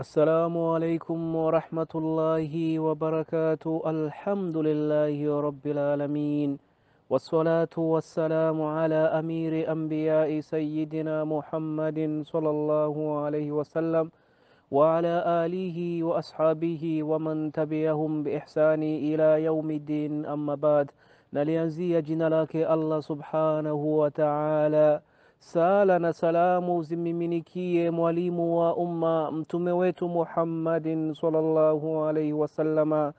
السلام عليكم ورحمة الله وبركاته الحمد لله رب العالمين والصلاة والسلام على أمير أنبياء سيدنا محمد صلى الله عليه وسلم وعلى آله وأصحابه ومن تبعهم بإحسان إلى يوم الدين أما بعد نلينزي جنالك الله سبحانه وتعالى Sala na salamu zimiminikie mwalimu wa umma mtume wetu Muhammadin sallallahu alaihi wasallama,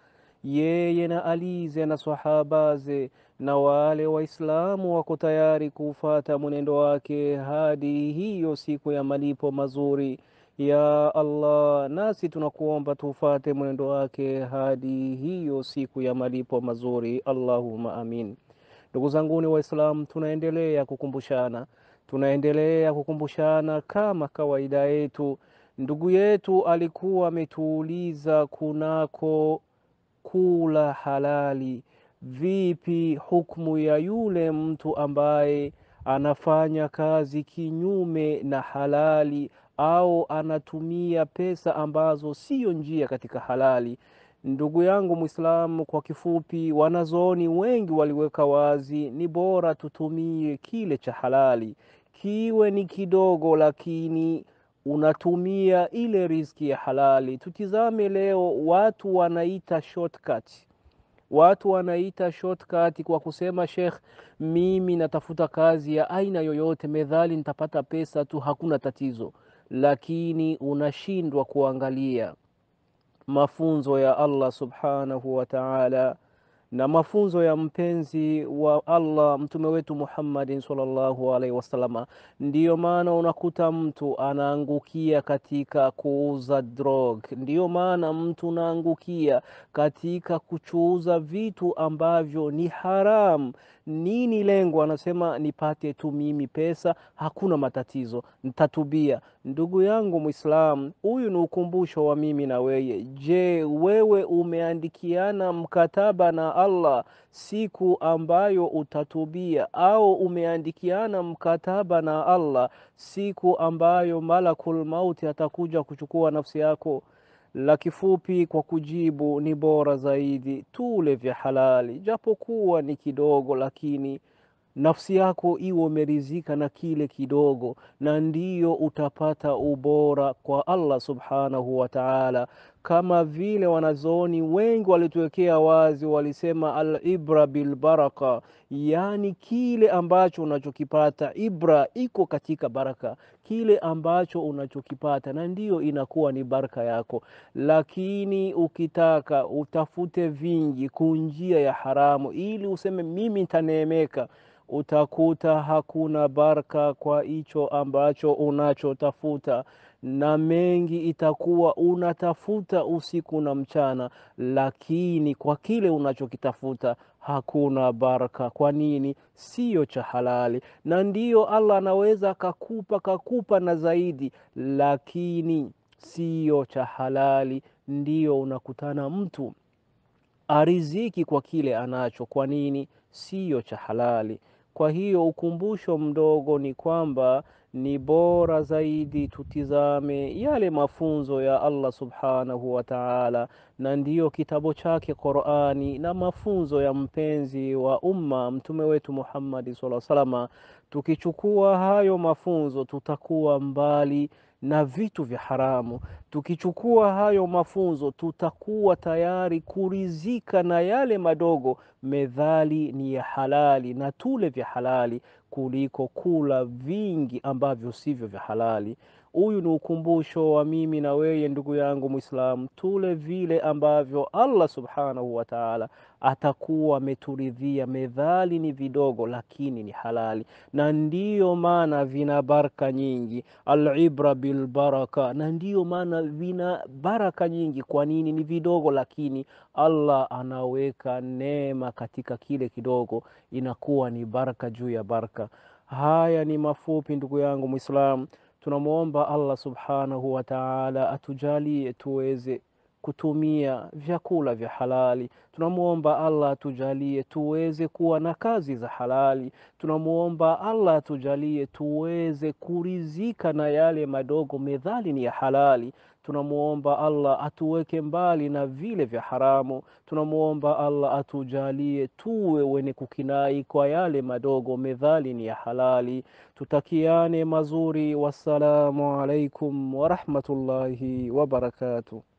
yeye na alize na sahabaze na wale Waislamu wako tayari kufata mwenendo wake hadi hiyo siku ya malipo mazuri. Ya Allah, nasi tunakuomba tufate mwenendo wake hadi hiyo siku ya malipo mazuri. Allahumma amin. Ndugu zanguni Waislamu, tunaendelea kukumbushana Tunaendelea kukumbushana kama kawaida yetu. Ndugu yetu alikuwa ametuuliza kunako kula halali, vipi hukumu ya yule mtu ambaye anafanya kazi kinyume na halali au anatumia pesa ambazo siyo njia katika halali. Ndugu yangu Mwislamu, kwa kifupi, wanazooni wengi waliweka wazi, ni bora tutumie kile cha halali kiwe ni kidogo, lakini unatumia ile riziki ya halali. Tutizame leo watu wanaita shortcut. Watu wanaita shortcut kwa kusema Sheikh, mimi natafuta kazi ya aina yoyote, medhali nitapata pesa tu, hakuna tatizo. Lakini unashindwa kuangalia mafunzo ya Allah subhanahu wa ta'ala na mafunzo ya mpenzi wa Allah mtume wetu Muhammadin sallallahu alaihi wasallama. Ndiyo maana unakuta mtu anaangukia katika kuuza drog, ndiyo maana mtu naangukia katika kuchuuza vitu ambavyo ni haram nini lengo? Anasema nipate tu mimi pesa, hakuna matatizo, nitatubia. Ndugu yangu Mwislamu, huyu ni ukumbusho wa mimi na weye. Je, wewe umeandikiana mkataba na Allah siku ambayo utatubia, au umeandikiana mkataba na Allah siku ambayo malakul mauti atakuja kuchukua nafsi yako? La kifupi kwa kujibu ni bora zaidi tule vya halali, japokuwa ni kidogo, lakini nafsi yako iwe umerizika na kile kidogo, na ndiyo utapata ubora kwa Allah subhanahu wa ta'ala kama vile wanazooni wengi walituwekea wazi, walisema alibra bilbaraka, yaani kile ambacho unachokipata, ibra iko katika baraka, kile ambacho unachokipata, na ndiyo inakuwa ni baraka yako. Lakini ukitaka utafute vingi kunjia ya haramu, ili useme mimi nitaneemeka utakuta hakuna baraka kwa hicho ambacho unachotafuta na mengi itakuwa unatafuta usiku na mchana, lakini kwa kile unachokitafuta hakuna baraka. Kwa nini? Siyo cha halali. Na ndiyo Allah anaweza akakupa kakupa na zaidi, lakini siyo cha halali. Ndiyo unakutana mtu ariziki kwa kile anacho. Kwa nini? Siyo cha halali. Kwa hiyo ukumbusho mdogo ni kwamba ni bora zaidi tutizame yale mafunzo ya Allah subhanahu wa ta'ala, na ndiyo kitabu chake Qur'ani na mafunzo ya mpenzi wa umma mtume wetu Muhammad sallallahu alaihi wasallam. Tukichukua hayo mafunzo tutakuwa mbali na vitu vya haramu. Tukichukua hayo mafunzo, tutakuwa tayari kurizika na yale madogo, medhali ni ya halali na tule vya halali kuliko kula vingi ambavyo sivyo vya halali. Huyu ni ukumbusho wa mimi na weye ndugu yangu Muislamu, tule vile ambavyo Allah subhanahu wa taala atakuwa ameturidhia. Medhali ni vidogo, lakini ni halali, na ndiyo maana vina baraka nyingi. Alibra bilbaraka, na ndiyo maana vina baraka nyingi. Kwa nini? Ni vidogo, lakini Allah anaweka neema katika kile kidogo, inakuwa ni baraka juu ya baraka. Haya ni mafupi, ndugu yangu Muislamu. tunamwomba Allah subhanahu wa ta'ala atujalie tuweze kutumia vyakula vya halali. Tunamwomba Allah tujalie tuweze kuwa na kazi za halali. Tunamwomba Allah tujalie tuweze kurizika na yale madogo medhali ni ya halali. Tunamwomba Allah atuweke mbali na vile vya haramu. Tunamwomba Allah atujalie tuwe wenye kukinai kwa yale madogo medhali ni ya halali. Tutakiane mazuri. Wassalamu alaikum warahmatullahi wabarakatuh.